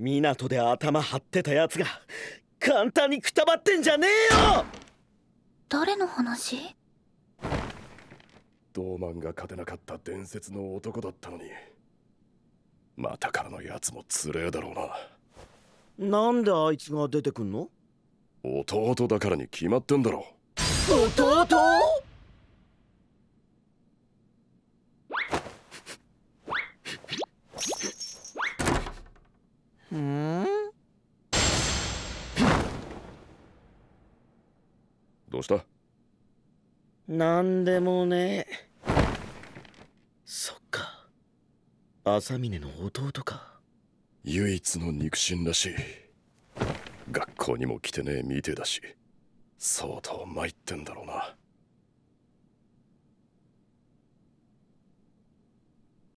港で頭張ってたやつが簡単にくたばってんじゃねえよ誰の話ドーマンが勝てなかった伝説の男だったのにまたからのやつもつれえだろうななんであいつが出てくんの弟だからに決まってんだろ弟どうしたなんでもねそっか朝峰の弟か唯一の肉親らしい学校にも来てねえみてえだし相当参ってんだろうな